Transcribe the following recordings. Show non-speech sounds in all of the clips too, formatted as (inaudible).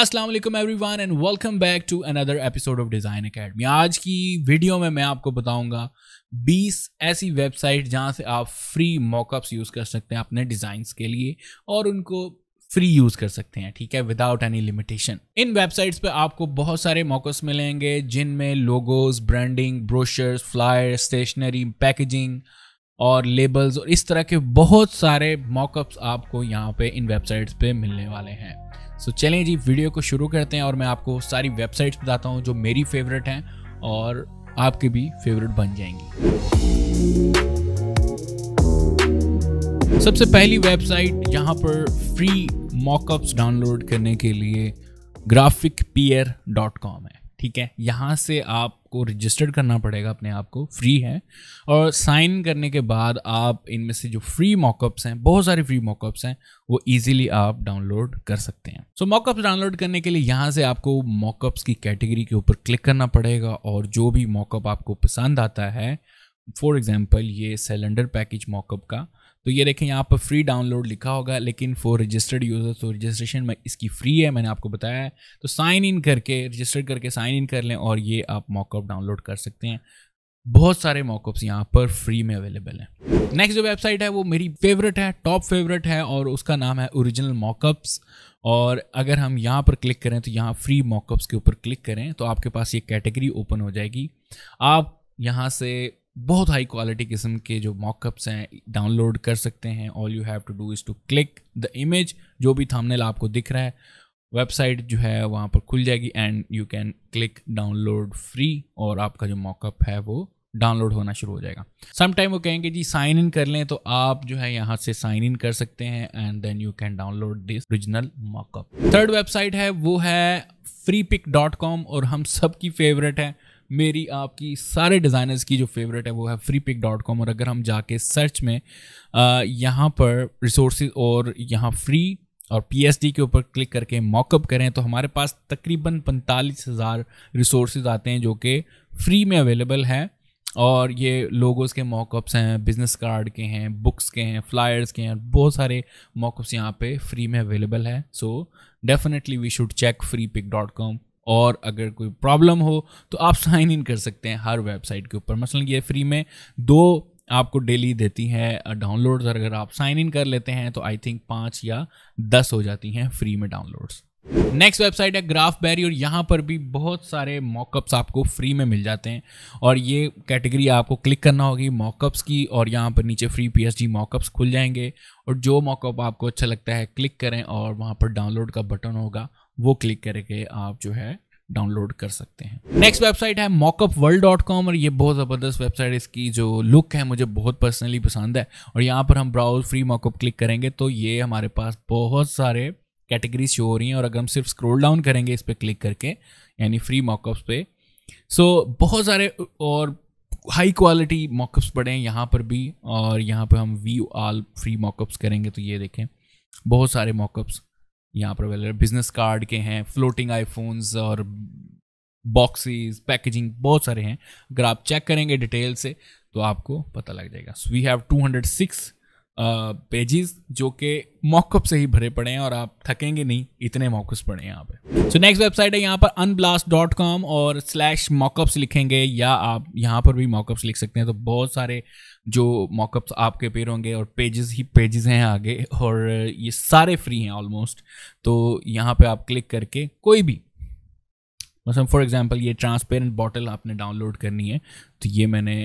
Aslam everyone and welcome back to another episode of design academy आज की video में मैं आपको बताऊंगा 20 ऐसी वेबसाइट जहां से आप फ्री मॉकअप्स यूज़ कर सकते हैं अपने डिज़ाइंस के लिए और उनको फ्री यूज़ कर सकते हैं ठीक है without any limitation in websites पे आपको बहुत सारे मॉकअप्स मिलेंगे जिनमें logos branding brochures flyer stationery packaging और लेबल्स और इस तरह के बहुत सारे मॉकअप्स आपको यहाँ पे इन वेबसाइट्स पे मिलने वाले हैं सो so, चलें जी वीडियो को शुरू करते हैं और मैं आपको सारी वेबसाइट्स बताता हूँ जो मेरी फेवरेट हैं और आपके भी फेवरेट बन जाएंगी सबसे पहली वेबसाइट यहाँ पर फ्री मॉकअप्स डाउनलोड करने के लिए ग्राफिक पियर डॉट कॉम है ठीक है यहाँ से आपको रजिस्टर्ड करना पड़ेगा अपने आप को फ्री है और साइन करने के बाद आप इनमें से जो फ्री मॉकअप्स हैं बहुत सारे फ्री मॉकअप्स हैं वो इजीली आप डाउनलोड कर सकते हैं सो मॉकअप्स डाउनलोड करने के लिए यहाँ से आपको मॉकअप्स की कैटेगरी के ऊपर क्लिक करना पड़ेगा और जो भी मॉकअप आपको पसंद आता है फॉर एग्ज़ाम्पल ये सिलेंडर पैकेज मॉकअप का तो ये देखें यहाँ पर फ्री डाउनलोड लिखा होगा लेकिन फॉर रजिस्टर्ड यूजर्स तो रजिस्ट्रेशन में इसकी फ्री है मैंने आपको बताया है तो साइन इन करके रजिस्टर करके साइन इन कर लें और ये आप मॉकअप डाउनलोड कर सकते हैं बहुत सारे मॉकअप्स यहाँ पर फ्री में अवेलेबल हैं नेक्स्ट जो वेबसाइट है वो मेरी फेवरेट है टॉप फेवरेट है और उसका नाम है ओरिजिनल मॉकअप्स और अगर हम यहाँ पर क्लिक करें तो यहाँ फ्री मॉकअप्स के ऊपर क्लिक करें तो आपके पास ये कैटेगरी ओपन हो जाएगी आप यहाँ से बहुत हाई क्वालिटी किस्म के जो मॉकअप्स हैं डाउनलोड कर सकते हैं all you have to do is to click the image जो भी थामनेल आपको दिख रहा है वेबसाइट जो है वहाँ पर खुल जाएगी and you can click download free और आपका जो मॉकअप है वो डाउनलोड होना शुरू हो जाएगा सम टाइम वो कहेंगे जी साइन इन कर लें तो आप जो है यहाँ से साइन इन कर सकते हैं and then you can download this original mockup third website है वो है फ्री पिक डॉट कॉम और हम सबकी फेवरेट है मेरी आपकी सारे डिज़ाइनर्स की जो फेवरेट है वो है फ्री पिक डॉट कॉम और अगर हम जाके सर्च में यहाँ पर रिसोर्स और यहाँ फ्री और पी के ऊपर क्लिक करके मॉकअप करें तो हमारे पास तकरीबन पैंतालीस हज़ार रिसोर्स आते हैं जो कि फ्री में अवेलेबल हैं और ये लोगोस के मॉकअप्स हैं बिजनेस कार्ड के हैं बुक्स के हैं फ्लायर्स के हैं बहुत सारे मॉकअप्स यहाँ पे फ्री में अवेलेबल है so definitely we should check Freepik dot com और अगर कोई प्रॉब्लम हो तो आप साइन इन कर सकते हैं हर वेबसाइट के ऊपर मसलन ये फ्री में दो आपको डेली देती हैं डाउनलोड्स और अगर आप साइन इन कर लेते हैं तो आई थिंक पाँच या दस हो जाती हैं फ्री में डाउनलोड्स नेक्स्ट वेबसाइट है ग्राफ बैरी और यहाँ पर भी बहुत सारे मॉकअप्स आपको फ्री में मिल जाते हैं और ये कैटेगरी आपको क्लिक करना होगी मॉकअप्स की और यहाँ पर नीचे फ्री पी पीएचडी मॉकअप्स खुल जाएंगे और जो मॉकअप आपको अच्छा लगता है क्लिक करें और वहाँ पर डाउनलोड का बटन होगा वो क्लिक करके आप जो है डाउनलोड कर सकते हैं नेक्स्ट वेबसाइट है मॉकअप वर्ल्ड डॉट कॉम और ये बहुत ज़बरदस्त वेबसाइट इसकी जो लुक है मुझे बहुत पर्सनली पसंद है और यहाँ पर हम ब्राउज फ्री मॉकअप क्लिक करेंगे तो ये हमारे पास बहुत सारे कैटेगरी शो हो रही हैं और अगर हम सिर्फ स्क्रोल डाउन करेंगे इस पर क्लिक करके यानी फ्री मॉकअप्स पे सो बहुत सारे और हाई क्वालिटी मॉकअप्स पड़े हैं यहाँ पर भी और यहाँ पर हम व्यू आल फ्री मॉकअप्स करेंगे तो ये देखें बहुत सारे मॉकअप्स यहाँ पर अवेलेबल बिजनेस कार्ड के हैं फ्लोटिंग आईफोन्स और बॉक्सेस पैकेजिंग बहुत सारे हैं अगर आप चेक करेंगे डिटेल से तो आपको पता लग जाएगा we have two hundred six pages जो कि मॉकअप से ही भरे पड़े हैं और आप थकेंगे नहीं इतने मॉकअप्स पड़े हैं यहाँ पे सो नेक्स्ट वेबसाइट है यहाँ पर अनब्लास्ट डॉट कॉम और स्लैश मॉकअप्स लिखेंगे या आप यहाँ पर भी मॉकअप्स लिख सकते हैं तो बहुत सारे जो मॉकअप्स आपके पेर होंगे और पेजेस ही पेजेस हैं आगे और ये सारे फ्री हैं ऑलमोस्ट तो यहाँ पर आप क्लिक करके कोई भी मतलब फॉर एग्जाम्पल ये ट्रांसपेरेंट बॉटल आपने डाउनलोड करनी है तो ये मैंने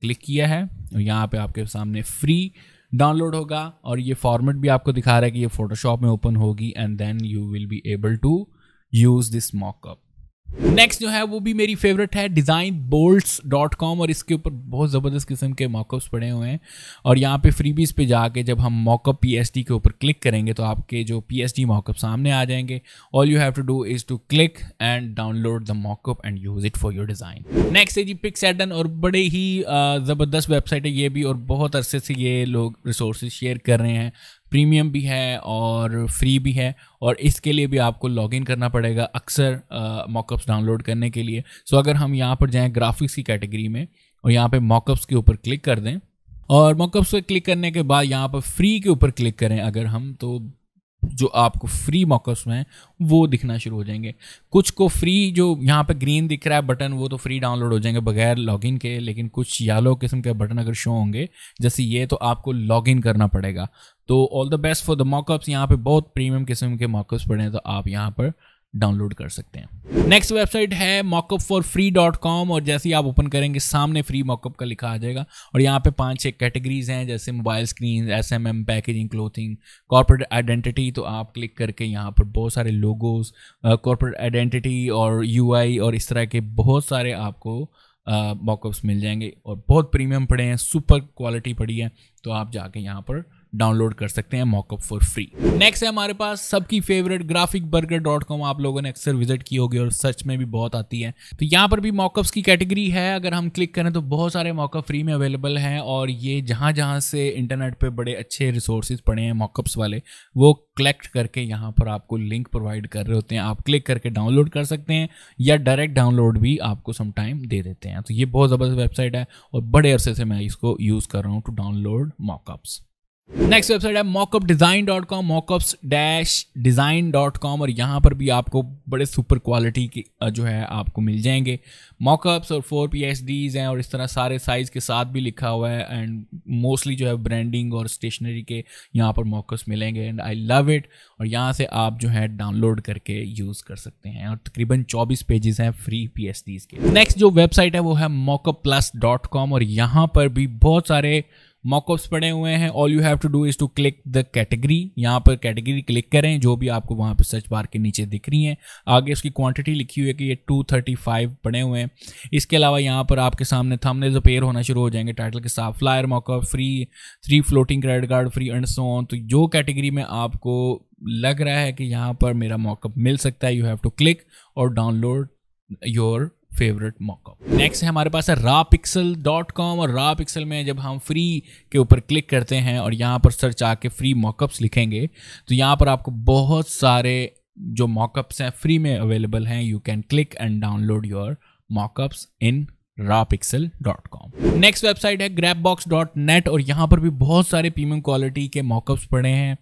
क्लिक किया है और यहाँ पे आपके सामने फ्री डाउनलोड होगा और ये फॉर्मेट भी आपको दिखा रहा है कि ये फोटोशॉप में ओपन होगी and then you will be able to use this mockup next जो है वो भी मेरी फेवरेट है डिज़ाइन बोल्ट्स डॉट कॉम और इसके ऊपर बहुत ज़बरदस्त किस्म के मॉकअप्स पड़े हुए हैं और यहाँ पे फ्रीबीज पे जाके जब हम मॉकअप पीएसडी के ऊपर क्लिक करेंगे तो आपके जो पी डी मॉकअप सामने आ जाएंगे all you have to do is to click and download the mockup and use it for your design next है जी पिक्स एडन और बड़े ही ज़बरदस्त वेबसाइट है ये भी और बहुत अरसे से ये लोग रिसोर्स शेयर कर रहे हैं प्रीमियम भी है और फ्री भी है और इसके लिए भी आपको लॉग इन करना पड़ेगा अक्सर मॉकअप्स डाउनलोड करने के लिए सो so, अगर हम यहाँ पर जाएँ ग्राफिक्स की कैटेगरी में और यहाँ पर मॉकअप्स के ऊपर क्लिक कर दें और मॉकअप्स पर क्लिक करने के बाद यहाँ पर फ्री के ऊपर क्लिक करें अगर हम तो जो आपको फ्री मॉकअप्स में हैं वो दिखना शुरू हो जाएंगे कुछ को फ्री जो यहाँ पे ग्रीन दिख रहा है बटन वो तो फ्री डाउनलोड हो जाएंगे बगैर लॉगिन के लेकिन कुछ यालो किस्म के बटन अगर शो होंगे जैसे ये तो आपको लॉगिन करना पड़ेगा तो all the best for the mockups यहाँ पे बहुत प्रीमियम किस्म के मॉकअप्स पड़े हैं तो आप यहाँ पर डाउनलोड कर सकते हैं नेक्स्ट वेबसाइट है mockup for free dot com और जैसे ही आप ओपन करेंगे सामने फ्री मॉकअप का लिखा आ जाएगा और यहाँ पे पांच छः कैटेगरीज हैं जैसे mobile screen S M M packaging clothing corporate identity तो आप क्लिक करके यहाँ पर बहुत सारे लोगोज कॉरपोरेट आइडेंटिटी और यू आई और इस तरह के बहुत सारे आपको मॉकअप्स मिल जाएंगे और बहुत प्रीमियम पड़े हैं सुपर क्वालिटी पड़ी है तो आप जाके यहाँ पर डाउनलोड कर सकते हैं मॉकअप फॉर फ्री नेक्स्ट है हमारे पास सबकी favourite graphic burger dot com आप लोगों ने अक्सर विजिट की होगी और सर्च में भी बहुत आती है तो यहाँ पर भी मॉकअप्स की कैटेगरी है अगर हम क्लिक करें तो बहुत सारे मॉकअप फ्री में अवेलेबल हैं और ये जहाँ जहाँ से इंटरनेट पर बड़े अच्छे रिसोर्सेज पड़े हैं मॉकअप्स वाले वो कलेक्ट करके यहाँ पर आपको लिंक प्रोवाइड कर रहे होते हैं आप क्लिक करके डाउनलोड कर सकते हैं या डायरेक्ट डाउनलोड भी आपको सम टाइम दे देते हैं तो ये बहुत ज़बरदस्त वेबसाइट है और बड़े अरसे से मैं इसको यूज़ कर रहा हूँ to download mockups next website है mockup design dot com mockups dash design dot com और यहाँ पर भी आपको बड़े सुपर क्वालिटी के जो है आपको मिल जाएंगे मॉकअप्स और फोर पी एच डीज हैं और इस तरह सारे साइज़ के साथ भी लिखा हुआ है एंड मोस्टली जो है ब्रांडिंग और स्टेशनरी के यहाँ पर मॉकअप्स मिलेंगे एंड आई लव इट और यहाँ से आप जो है डाउनलोड करके यूज़ कर सकते हैं और तकरीबन चौबीस पेजेस हैं फ्री पी एच डीज के नेक्स्ट जो वेबसाइट है वो है मॉकअप प्लस डॉट कॉम और यहाँ पर भी बहुत सारे मॉकअप्स पड़े हुए हैं all you have to do is to click the category यहाँ पर कैटेगरी क्लिक करें जो भी आपको वहाँ पर सर्च बार के नीचे दिख रही हैं आगे उसकी क्वांटिटी लिखी हुई है कि ये 235 पड़े हुए हैं इसके अलावा यहाँ पर आपके सामने थमने पेयर होना शुरू हो जाएंगे टाइटल के साथ flyer mockup free three floating credit card free and so on तो जो कैटेगरी में आपको लग रहा है कि यहाँ पर मेरा मॉकअप मिल सकता है यू हैव टू क्लिक और download your favourite mockup next है हमारे पास है रा पिक्सल डॉट कॉम और रा पिक्सल में जब हम फ्री के ऊपर क्लिक करते हैं और यहाँ पर सर्च आके फ्री मॉकअप्स लिखेंगे तो यहाँ पर आपको बहुत सारे जो मॉकअप्स हैं फ्री में अवेलेबल हैं you can click and download your mockups in rapixel.com next website है grabbox.net और यहाँ पर भी बहुत सारे प्रीमियम क्वालिटी के मॉकअप्स पड़े हैं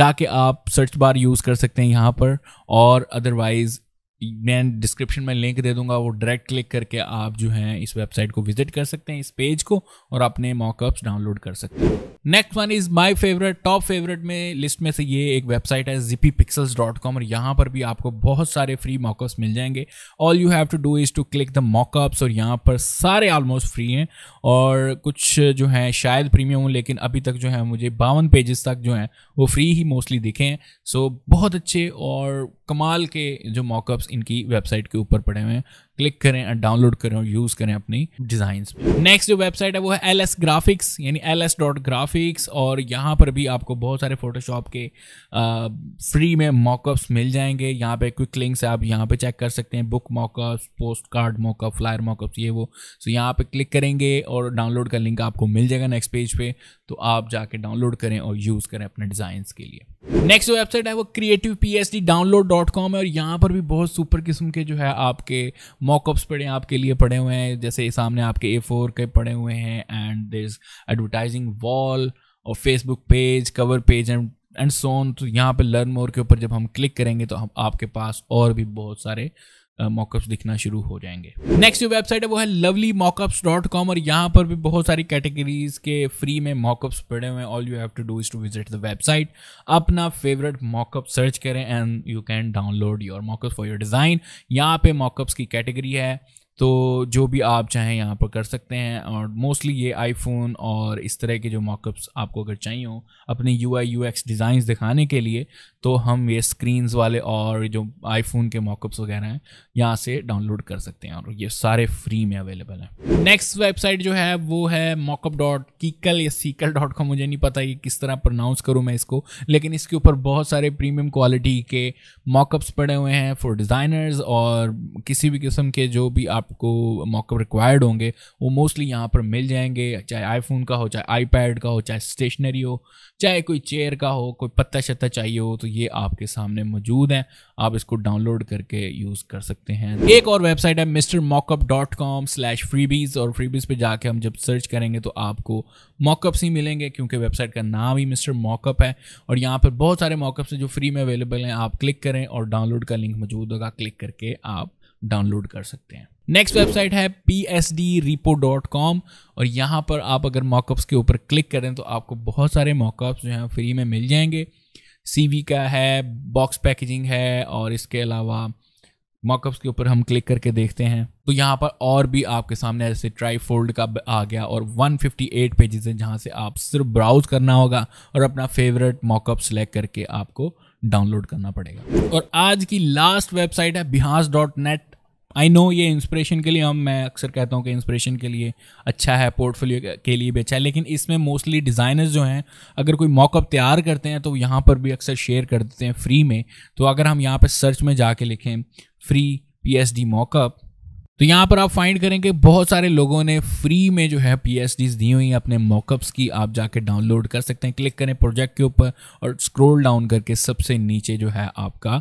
जाके आप सर्च बार यूज़ कर सकते हैं यहाँ पर और अदरवाइज मैं डिस्क्रिप्शन में लिंक दे दूंगा वो डायरेक्ट क्लिक करके आप जो है इस वेबसाइट को विजिट कर सकते हैं इस पेज को और अपने मॉकअप्स डाउनलोड कर सकते हैं next one is my favourite top favourite में लिस्ट में से ये एक वेबसाइट है जिपी पिक्सल्स डॉट कॉम और यहाँ पर भी आपको बहुत सारे फ्री मॉकअप्स मिल जाएंगे all you have to do is to click the mockups और यहाँ पर सारे ऑलमोस्ट फ्री हैं और कुछ जो है शायद प्रीमियम हूँ लेकिन अभी तक जो है मुझे बावन पेजेस तक जो है वो फ्री ही मोस्टली दिखे हैं सो so, बहुत अच्छे और कमाल के जो मॉकअप्स इनकी वेबसाइट के ऊपर पड़े हुए हैं क्लिक करें डाउनलोड करें और यूज करें अपनी डिजाइन नेक्स्ट जो वेबसाइट है वो है एल एस ग्राफिक्स यानी एल एस डॉट ग्राफिक्स और यहाँ पर भी आपको बहुत सारे फोटोशॉप के आ, फ्री में मॉकअप्स मिल जाएंगे यहाँ पे क्विक लिंक्स आप यहाँ पे चेक कर सकते हैं book mockups post card mockup flyer mockups ये वो सो यहाँ पे क्लिक करेंगे और डाउनलोड का लिंक आपको मिल जाएगा नेक्स्ट पेज पे तो आप जाके डाउनलोड करें और यूज़ करें अपने डिज़ाइंस के लिए नेक्स्ट जो वेबसाइट है वो creative P S D download dot com है और यहाँ पर भी बहुत सुपर किस्म के जो है आपके मॉकअप्स पड़े आपके लिए पड़े हुए हैं जैसे सामने आपके ए फोर के पड़े हुए हैं and there is advertising wall और Facebook page cover page and and so on तो यहाँ पे लर्न मोर के ऊपर जब हम क्लिक करेंगे तो हम आपके पास और भी बहुत सारे मॉकअप्स दिखना शुरू हो जाएंगे नेक्स्ट जो वेबसाइट है वो है लवली मॉकअप्स डॉट कॉम और यहाँ पर भी बहुत सारी कैटेगरीज के फ्री में मॉकअप्स पड़े हुए हैं all you have to do is to visit the website अपना फेवरेट मॉकअप सर्च करें and you can download your mockup for your design यहाँ पे मॉकअप्स की कैटेगरी है तो जो भी आप चाहें यहाँ पर कर सकते हैं और मोस्टली ये आईफोन और इस तरह के जो मॉकअप्स आपको अगर चाहिए हों अपने U I U X designs दिखाने के लिए तो हम ये स्क्रीन्स वाले और जो आईफोन के मॉकअप्स वगैरह हैं यहाँ से डाउनलोड कर सकते हैं और ये सारे फ्री में अवेलेबल हैं नेक्स्ट वेबसाइट जो है वो है मॉकअप डॉट कीकल या सीकल डॉट कॉम मुझे नहीं पता कि किस तरह प्रोनाउंस करूँ मैं इसको लेकिन इसके ऊपर बहुत सारे प्रीमियम क्वालिटी के मॉकअप्स पड़े हुए हैं फॉर डिज़ाइनर्स और किसी भी किस्म के जो भी आप आपको मॉकअप रिक्वायर्ड होंगे वो मोस्टली यहाँ पर मिल जाएंगे चाहे आईफोन का हो चाहे आईपैड का हो चाहे स्टेशनरी हो चाहे कोई चेयर का हो कोई पत्ता शत्ता चाहिए हो तो ये आपके सामने मौजूद हैं आप इसको डाउनलोड करके यूज़ कर सकते हैं एक और वेबसाइट है mister mockup dot com slash freebies और फ्रीबीज़ पर जाके हम जब सर्च करेंगे तो आपको मॉकअप्स ही मिलेंगे क्योंकि वेबसाइट का नाम ही मिस्टर मॉकअप है और यहाँ पर बहुत सारे मॉकअप्स हैं जो फ्री में अवेलेबल हैं आप क्लिक करें और डाउनलोड का लिंक मौजूद होगा क्लिक करके आप डाउनलोड कर सकते हैं नेक्स्ट वेबसाइट है P S D repo dot com और यहाँ पर आप अगर मॉकअप्स के ऊपर क्लिक करें तो आपको बहुत सारे मॉकअप्स जो हैं फ्री में मिल जाएंगे सी का है बॉक्स पैकेजिंग है और इसके अलावा मॉकअप्स के ऊपर हम क्लिक करके देखते हैं तो यहाँ पर और भी आपके सामने ऐसे ट्राई फोल्ड का आ गया और 158 पेजेज हैं जहाँ से आप सिर्फ ब्राउज करना होगा और अपना फेवरेट मॉकअप सेलेक्ट करके आपको डाउनलोड करना पड़ेगा और आज की लास्ट वेबसाइट है Behance dot net I know ये इंस्परेशन के लिए हम मैं अक्सर कहता हूँ कि इंस्परेशन के लिए अच्छा है पोर्टफोलियो के लिए भी अच्छा है लेकिन इसमें मोस्टली डिज़ाइनर्स जो हैं अगर कोई मॉकअप तैयार करते हैं तो यहाँ पर भी अक्सर शेयर कर देते हैं फ्री में तो अगर हम यहाँ पर सर्च में जाके लिखें free P H D mockup तो यहाँ पर आप फाइंड करेंगे बहुत सारे लोगों ने फ्री में जो है पी दी हुई हैं अपने मॉकअप्स की आप जाके डाउनलोड कर सकते हैं क्लिक करें प्रोजेक्ट के ऊपर और स्क्रोल डाउन करके सबसे नीचे जो है आपका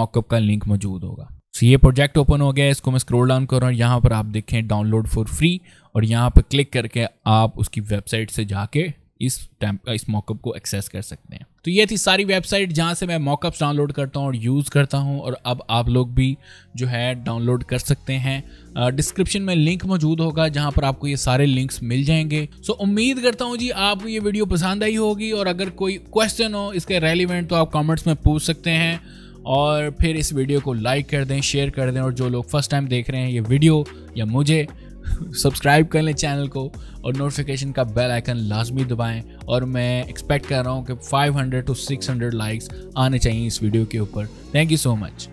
मॉकअप का लिंक मौजूद होगा सो ये प्रोजेक्ट ओपन हो गया इसको मैं स्क्रोल डाउन कर रहा हूँ यहाँ पर आप देखें डाउनलोड फॉर फ्री और यहाँ पर क्लिक करके आप उसकी वेबसाइट से जाके इस टैंप इस मॉकअप को एक्सेस कर सकते हैं तो ये थी सारी वेबसाइट जहाँ से मैं मॉकअप्स डाउनलोड करता हूँ और यूज़ करता हूँ और अब आप लोग भी जो है डाउनलोड कर सकते हैं डिस्क्रिप्शन में लिंक मौजूद होगा जहाँ पर आपको ये सारे लिंक्स मिल जाएंगे सो उम्मीद करता हूँ जी आपको ये वीडियो पसंद आई होगी और अगर कोई क्वेश्चन हो इसके रेलिवेंट तो आप कॉमेंट्स में पूछ सकते हैं और फिर इस वीडियो को लाइक कर दें शेयर कर दें और जो लोग फर्स्ट टाइम देख रहे हैं ये वीडियो या मुझे सब्सक्राइब (laughs) कर लें चैनल को और नोटिफिकेशन का बेल आइकन लाजमी दबाएं और मैं एक्सपेक्ट कर रहा हूँ कि 500 टू 600 लाइक्स आने चाहिए इस वीडियो के ऊपर थैंक यू सो मच